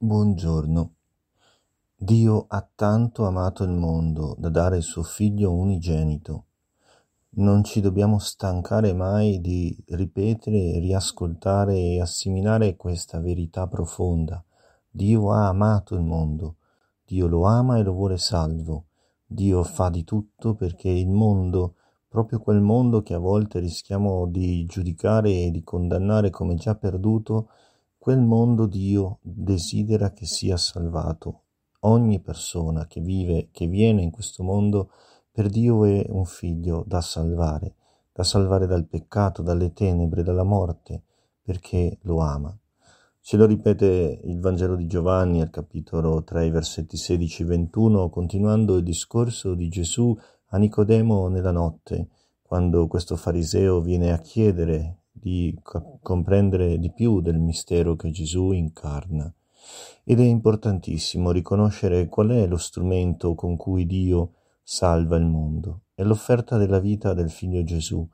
Buongiorno. Dio ha tanto amato il mondo da dare il suo Figlio unigenito. Non ci dobbiamo stancare mai di ripetere, riascoltare e assimilare questa verità profonda. Dio ha amato il mondo. Dio lo ama e lo vuole salvo. Dio fa di tutto perché il mondo, proprio quel mondo che a volte rischiamo di giudicare e di condannare come già perduto, quel mondo Dio desidera che sia salvato. Ogni persona che vive, che viene in questo mondo, per Dio è un figlio da salvare, da salvare dal peccato, dalle tenebre, dalla morte, perché lo ama. Ce lo ripete il Vangelo di Giovanni al capitolo 3, versetti 16-21, continuando il discorso di Gesù a Nicodemo nella notte, quando questo fariseo viene a chiedere di comprendere di più del mistero che Gesù incarna. Ed è importantissimo riconoscere qual è lo strumento con cui Dio salva il mondo. È l'offerta della vita del Figlio Gesù,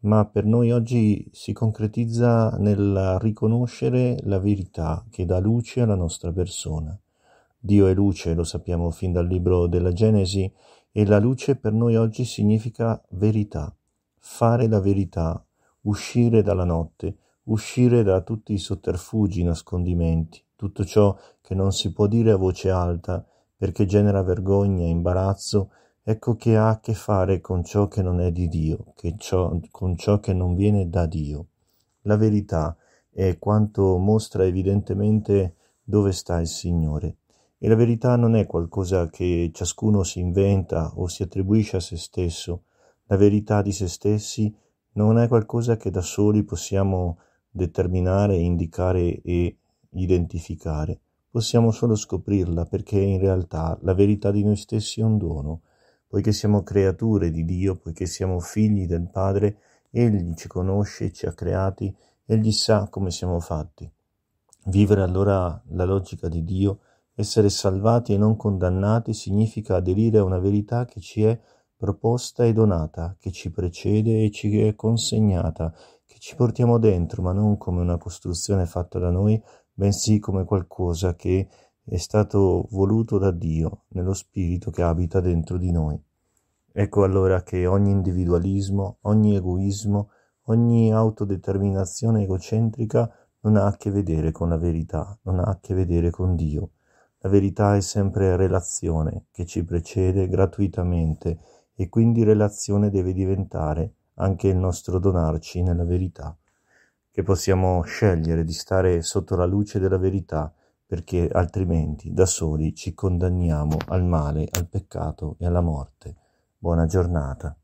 ma per noi oggi si concretizza nel riconoscere la verità che dà luce alla nostra persona. Dio è luce, lo sappiamo fin dal libro della Genesi, e la luce per noi oggi significa verità, fare la verità uscire dalla notte, uscire da tutti i sotterfugi, i nascondimenti, tutto ciò che non si può dire a voce alta perché genera vergogna, imbarazzo, ecco che ha a che fare con ciò che non è di Dio, ciò, con ciò che non viene da Dio. La verità è quanto mostra evidentemente dove sta il Signore. E la verità non è qualcosa che ciascuno si inventa o si attribuisce a se stesso. La verità di se stessi non è qualcosa che da soli possiamo determinare, indicare e identificare. Possiamo solo scoprirla perché in realtà la verità di noi stessi è un dono, poiché siamo creature di Dio, poiché siamo figli del Padre, Egli ci conosce, ci ha creati, Egli sa come siamo fatti. Vivere allora la logica di Dio, essere salvati e non condannati, significa aderire a una verità che ci è proposta e donata, che ci precede e ci è consegnata, che ci portiamo dentro, ma non come una costruzione fatta da noi, bensì come qualcosa che è stato voluto da Dio nello spirito che abita dentro di noi. Ecco allora che ogni individualismo, ogni egoismo, ogni autodeterminazione egocentrica non ha a che vedere con la verità, non ha a che vedere con Dio. La verità è sempre relazione che ci precede gratuitamente e quindi relazione deve diventare anche il nostro donarci nella verità, che possiamo scegliere di stare sotto la luce della verità perché altrimenti da soli ci condanniamo al male, al peccato e alla morte. Buona giornata.